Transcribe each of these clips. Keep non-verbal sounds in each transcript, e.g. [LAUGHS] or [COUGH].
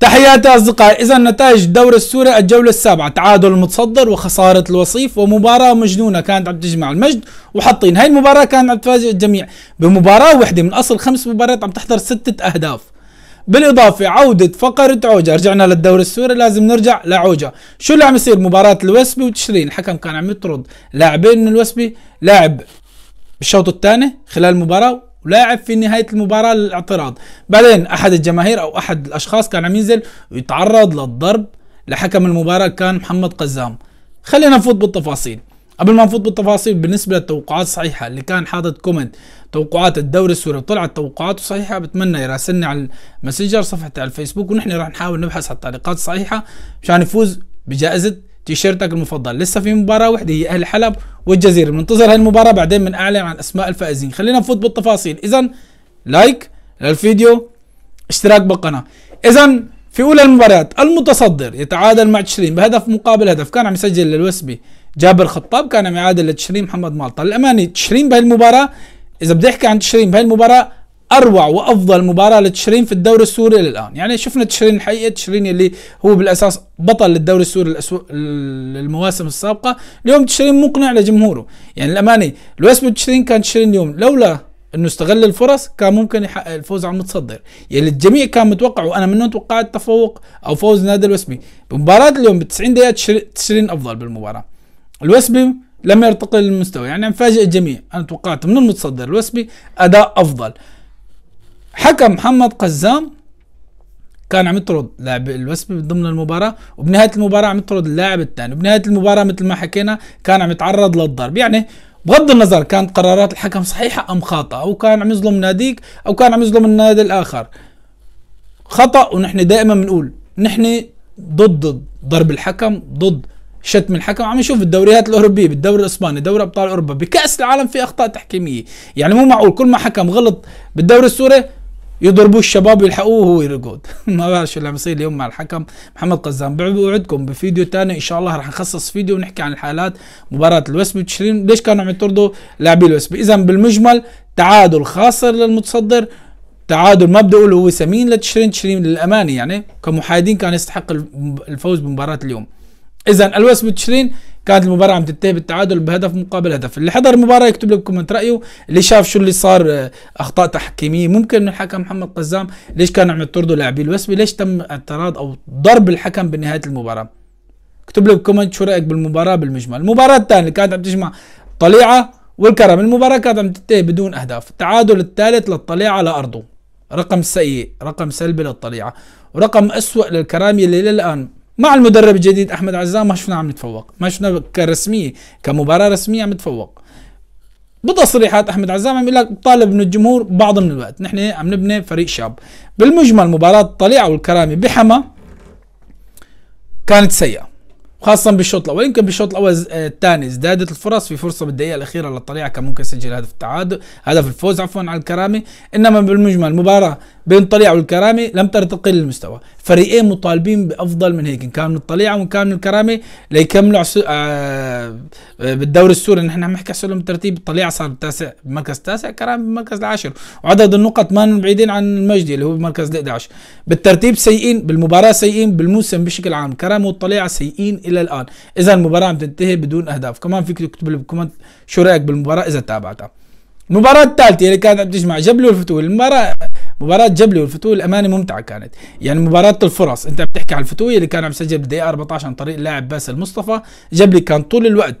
تحياتي أصدقائي إذا نتائج الدوري السوري الجولة السابعة تعادل المتصدر وخسارة الوصيف ومباراة مجنونة كانت عم تجمع المجد وحاطين هاي المباراة كانت عم تفاجئ الجميع بمباراة وحده من أصل خمس مباريات عم تحضر ستة أهداف بالإضافة عودة فقرة عوجة رجعنا للدوري السوري لازم نرجع لعوجة شو اللي عم يصير مباراة الوسبي وتشرين الحكم كان عم يطرد لاعبين من الوسبي لاعب بالشوط الثاني خلال المباراة ولاعب في نهايه المباراه للاعتراض بعدين احد الجماهير او احد الاشخاص كان عم ينزل ويتعرض للضرب لحكم المباراه كان محمد قزام خلينا نفوت بالتفاصيل قبل ما نفوت بالتفاصيل بالنسبه للتوقعات الصحيحه اللي كان حاطط كومنت توقعات الدوري السوري وطلعت توقعاته صحيحه بتمنى يراسلني على المسجر صفحتي على الفيسبوك ونحن راح نحاول نبحث على التعليقات الصحيحه مشان يفوز بجائزه تيشيرتك المفضل لسه في مباراة واحدة هي أهل حلب والجزيرة بننتظر هالمباراة بعدين بنعلن عن أسماء الفائزين خلينا نفوت بالتفاصيل إذا لايك للفيديو اشتراك بالقناة إذا في أولى المباريات المتصدر يتعادل مع تشرين بهدف مقابل هدف كان عم يسجل للوسبي جابر خطاب كان عم يعادل لتشرين محمد مالطا للأمانة تشرين بهالمباراة إذا بدي أحكي عن تشرين بهالمباراة اروع وافضل مباراه لتشرين في الدوري السوري للان يعني شفنا تشرين الحقيقه تشرين اللي هو بالاساس بطل الدوري السوري المواسم السابقه اليوم تشرين مقنع لجمهوره يعني الاماني لو اسمه تشرين كان تشرين اليوم لولا انه استغل الفرص كان ممكن يحقق الفوز على المتصدر يعني الجميع كان متوقع وانا منهم توقعت تفوق او فوز نادي الوسمي بمباراه اليوم ب 90 دقيقه تشرين افضل بالمباراه الوسمي لم يرتقي للمستوى يعني مفاجئ الجميع انا توقعت من المتصدر الوسمي اداء افضل حكم محمد قزام كان عم يطرد لاعب الوسبي ضمن المباراة وبنهاية المباراة عم يطرد اللاعب الثاني وبنهاية المباراة مثل ما حكينا كان عم يتعرض للضرب يعني بغض النظر كانت قرارات الحكم صحيحة أم خاطئة أو كان عم يظلم ناديك أو كان عم يظلم النادي الآخر خطأ ونحن دائما بنقول نحن ضد ضرب الحكم ضد شتم الحكم عم نشوف الدوريات الاوروبيه بالدوري الاسباني دوري ابطال اوروبا بكاس العالم في اخطاء تحكيميه يعني مو معقول كل ما حكم غلط بالدوري السوري يضربوا الشباب ويلحقوه وهو يرقد [LAUGHS] ما بعرف شو اللي عم يصير اليوم مع الحكم محمد قزام بوعدكم بفيديو ثاني ان شاء الله رح نخصص فيديو ونحكي عن الحالات مباراه الوسب وتشرين ليش كانوا عم يطردوا لاعبي الوسب اذا بالمجمل تعادل خاسر للمتصدر تعادل ما بدي اقول هو ثمين لتشرين تشرين للامانه يعني كمحايدين كان يستحق الفوز بمباراه اليوم اذا الوسب وتشرين كانت المباراه عم تنتهي بالتعادل بهدف مقابل هدف اللي حضر المباراه يكتب لكم بكومنت رايه اللي شاف شو اللي صار آه، اخطاء تحكيميه ممكن من الحكم محمد قزام ليش كانوا عم يطردوا لاعبي الوسبي ليش تم اعتراض او ضرب الحكم بنهايه المباراه اكتب لي بكومنت شو رايك بالمباراه بالمجمل المباراه الثانيه كانت عم تجمع طليعه والكرم المباراه كانت عم تنتهي بدون اهداف التعادل الثالث للطليعه لارضه رقم سيء رقم سلبي للطليعه ورقم أسوأ للكرامي اللي للان مع المدرب الجديد احمد عزام ما شفنا عم يتفوق ما شفنا كرسميه كمباراه رسميه عم يتفوق بتصريحات احمد عزام عم يقول لك طالب من الجمهور بعض من الوقت نحن عم نبني فريق شاب بالمجمل مباراه الطليعه والكرامي بحما كانت سيئه خاصة بالشوط الأول يمكن بالشوط الأول آه، الثاني ازدادت الفرص في فرصة بالدقيقة الأخيرة للطليعة كان ممكن يسجل هدف التعادل هدف الفوز عفوا على الكرامي إنما بالمجمل مباراة بين الطليعة والكرامي لم ترتقي للمستوى فريقين مطالبين بأفضل من هيك إن كان من الطليعة وإن كان من الكرامي ليكملوا عسو... آه،, آه... بالدوري السوري نحن عم نحكي عن الترتيب الطليعة صار التاسع بالمركز التاسع كرامة بالمركز العاشر وعدد النقط ما بعيدين عن المجدي اللي هو بالمركز 11 بالترتيب سيئين بالمباراة سيئين بالموسم بشكل عام كرامي والطليعة سيئين إلى الآن إذا المباراة عم تنتهي بدون أهداف كمان فيك تكتب لي بالكومنت شو رأيك بالمباراة إذا تابعتها المباراة الثالثة اللي كانت عم تجمع جبل والفتول المباراة مباراة جبلي والفتوي الأمانة ممتعة كانت يعني مباراة الفرص انت بتحكي على الفتوي اللي كان عم يسجل بالدقيقة 14 عن طريق اللاعب باسل مصطفى جبلي كان طول الوقت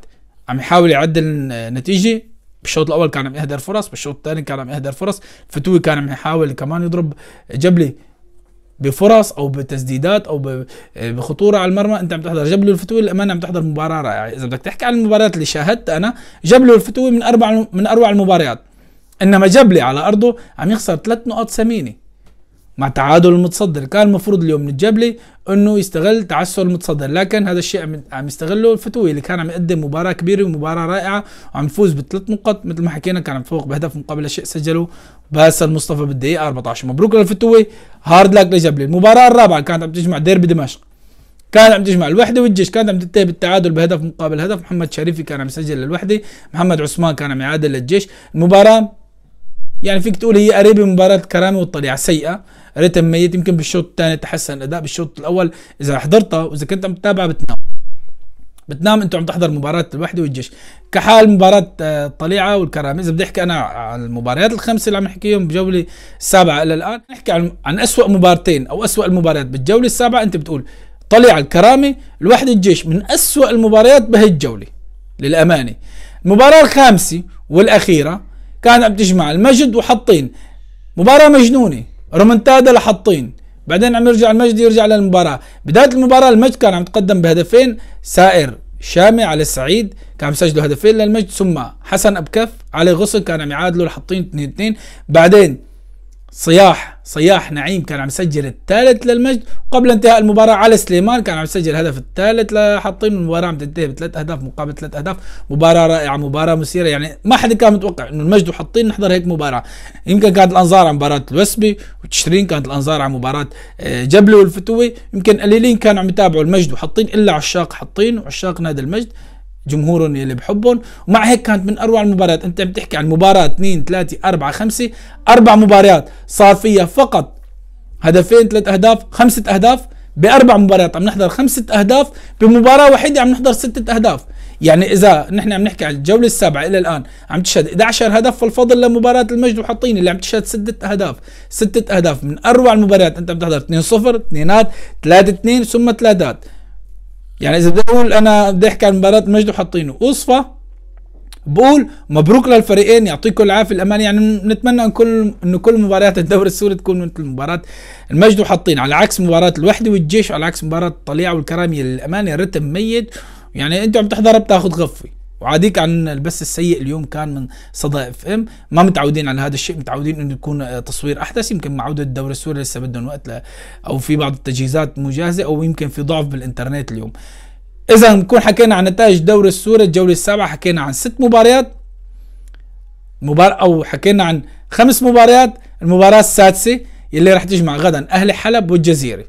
عم يحاول يعدل النتيجة بالشوط الاول كان عم يهدر فرص بالشوط الثاني كان عم يهدر فرص الفتوي كان عم يحاول كمان يضرب جبلي بفرص او بتسديدات او بخطوره على المرمى انت عم تحضر جبل الفتوي الامانه عم تحضر مباراه رائعه اذا بدك تحكي عن المباريات اللي شاهدتها انا جبل الفتوي من اربع من اروع المباريات انما جبلي على ارضه عم يخسر ثلاث نقاط ثمينه مع تعادل المتصدر كان المفروض اليوم من الجبلي انه يستغل تعسر المتصدر لكن هذا الشيء عم يستغله الفتوي اللي كان عم يقدم مباراه كبيره ومباراه رائعه وعم يفوز بثلاث نقط مثل ما حكينا كان عم يفوق بهدف مقابل شيء سجله باسل مصطفى بالدقيقه 14 مبروك للفتوي هارد لاك لجبلي المباراه الرابعه كانت عم تجمع ديربي دمشق كانت عم تجمع الوحده والجيش كانت عم تنتهي بالتعادل بهدف مقابل هدف محمد شريفي كان عم يسجل للوحده محمد عثمان كان عم يعادل للجيش المباراه يعني فيك تقول هي قريبه من مباراه كرامي والطليعه سيئه ريتم ميت يمكن بالشوط الثاني تحسن الاداء بالشوط الاول اذا حضرتها واذا كنت عم تتابعها بتنام بتنام انت عم تحضر مباراه الوحده والجيش كحال مباراه آه، الطليعه والكرامي اذا بدي احكي انا عن المباريات الخمسه اللي عم نحكيهم بجوله السابعه الى الان نحكي عن عن اسوء مبارتين او اسوء المباريات بالجوله السابعه انت بتقول طليعه الكرامي الوحده الجيش من اسوء المباريات بهي الجوله للامانه المباراه الخامسه والاخيره كان عم تجمع المجد وحطين مباراه مجنونه رومنتادا لحطين بعدين عم يرجع المجد يرجع للمباراه بدايه المباراه المجد كان عم يتقدم بهدفين سائر شامي على السعيد كان مسجله هدفين للمجد ثم حسن ابكف علي غصن كان عم يعادلوا لحطين 2 2 بعدين صياح صياح نعيم كان عم يسجل الثالث للمجد قبل انتهاء المباراة علي سليمان كان عم يسجل الهدف الثالث لحطين المباراة عم تنتهي بثلاث أهداف مقابل ثلاث أهداف مباراة رائعة مباراة مثيرة يعني ما حدا كان متوقع إنه المجد وحطين نحضر هيك مباراة يمكن كانت الأنظار على مباراة الوسبي وتشرين كانت الأنظار على مباراة آه، جبلة والفتوي يمكن قليلين كانوا عم يتابعوا المجد وحطين إلا عشاق حطين وعشاق نادي المجد جمهورهم اللي بحبهم ومع هيك كانت من اروع المباريات انت بتحكي عن مباراه 2 3 4 5 اربع مباريات صار فيها فقط هدفين ثلاث اهداف خمسه اهداف باربع مباريات عم نحضر خمسه اهداف بمباراه واحده عم نحضر سته اهداف يعني اذا نحن عم نحكي عن الجوله السابعه الى الان عم تشهد 11 هدف فالفضل لمباراه المجد وحاطين اللي عم تشهد سته اهداف سته اهداف من اروع المباريات انت بتحضر 2 0 2 3 2 ثم ثلاثات يعني اذا بدي اقول انا بدي احكي عن مباراه مجد وحاطينه وصفه بقول مبروك للفريقين يعطيكم العافيه الامان يعني نتمنى ان كل انه كل مباريات الدوري السوري تكون مثل مباراه المجد وحاطين على عكس مباراه الوحده والجيش على عكس مباراه الطليعه والكرامي للامانه الرتم ميت يعني انتم عم تحضرها بتاخذ غفوه وعاديك عن البث السيء اليوم كان من صدى اف ام ما متعودين على هذا الشيء متعودين انه يكون آه، تصوير احدث يمكن مع عوده الدوري السوري لسه بدهم وقت ل... او في بعض التجهيزات مو جاهزه او يمكن في ضعف بالانترنت اليوم اذا بنكون حكينا عن نتائج الدوري السوري الجوله السابعه حكينا عن ست مباريات مبار او حكينا عن خمس مباريات المباراه السادسه اللي رح تجمع غدا اهلي حلب والجزيره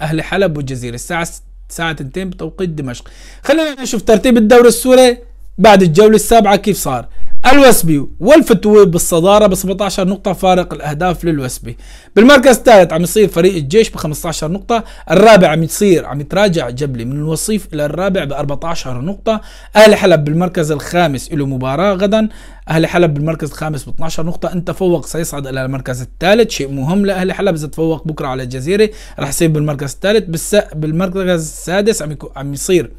اهلي حلب والجزيره الساعه الساعه 2 بتوقيت دمشق خلينا نشوف ترتيب الدوري السوري بعد الجولة السابعة كيف صار الوسبي والفتوي بالصدارة ب 17 نقطة فارق الأهداف للوسبي بالمركز الثالث عم يصير فريق الجيش ب 15 نقطة الرابع عم يصير عم يتراجع جبلي من الوصيف إلى الرابع ب 14 نقطة أهل حلب بالمركز الخامس له مباراة غدا أهل حلب بالمركز الخامس ب 12 نقطة إن تفوق سيصعد إلى المركز الثالث شيء مهم لأهل حلب إذا تفوق بكرة على الجزيرة راح يصير بالمركز الثالث بالمركز السادس عم, عم يصير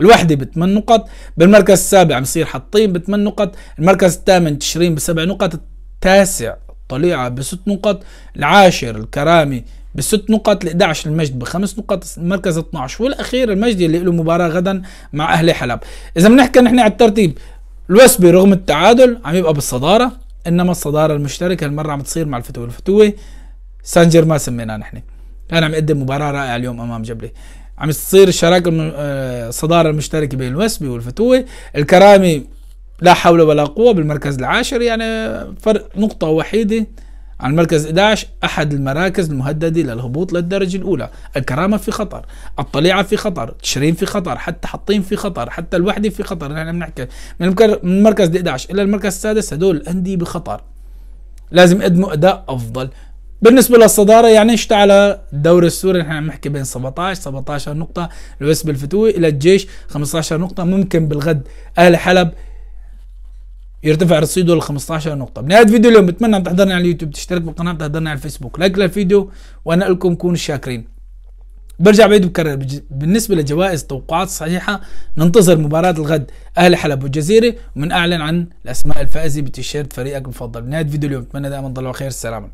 الوحدة بثمان نقط بالمركز السابع مصير حطين بثمان نقط المركز الثامن تشرين بسبع نقط التاسع طليعة بست نقط العاشر الكرامي بست نقط ال11 المجد بخمس نقط المركز 12 والاخير المجد اللي له مباراه غدا مع اهلي حلب اذا بنحكي نحن على الترتيب الوسبي رغم التعادل عم يبقى بالصداره انما الصداره المشتركه المره عم تصير مع الفتوه الفتوه سان جيرمان سميناه نحن كان عم يقدم مباراه رائعه اليوم امام جبلي عم تصير الشراكه الصداره آه، المشتركه بين الوسبي والفتوة الكرامي لا حول ولا قوه بالمركز العاشر يعني فرق نقطه وحيده عن المركز 11 احد المراكز المهدده للهبوط للدرجه الاولى الكرامه في خطر الطليعه في خطر تشرين في خطر حتى حطين في خطر حتى الوحده في خطر نحن بنحكي من المركز 11 الى المركز السادس هدول الانديه بخطر لازم يقدموا اداء افضل بالنسبة للصدارة يعني اشتعل الدوري السوري نحن عم نحكي بين 17 17 نقطة لويس بالفتوي إلى الجيش 15 نقطة ممكن بالغد أهل حلب يرتفع رصيده ل 15 نقطة بنهاية فيديو اليوم بتمنى أن تحضرني على اليوتيوب تشترك بالقناة تحضرني على الفيسبوك لايك للفيديو وأنا لكم كونوا شاكرين برجع بعيد بكرر بالنسبة لجوائز توقعات صحيحة ننتظر مباراة الغد أهل حلب والجزيرة اعلن عن الأسماء الفائزة بتيشيرت فريقك المفضل بنهاية فيديو اليوم بتمنى دائما تضلوا خير السلام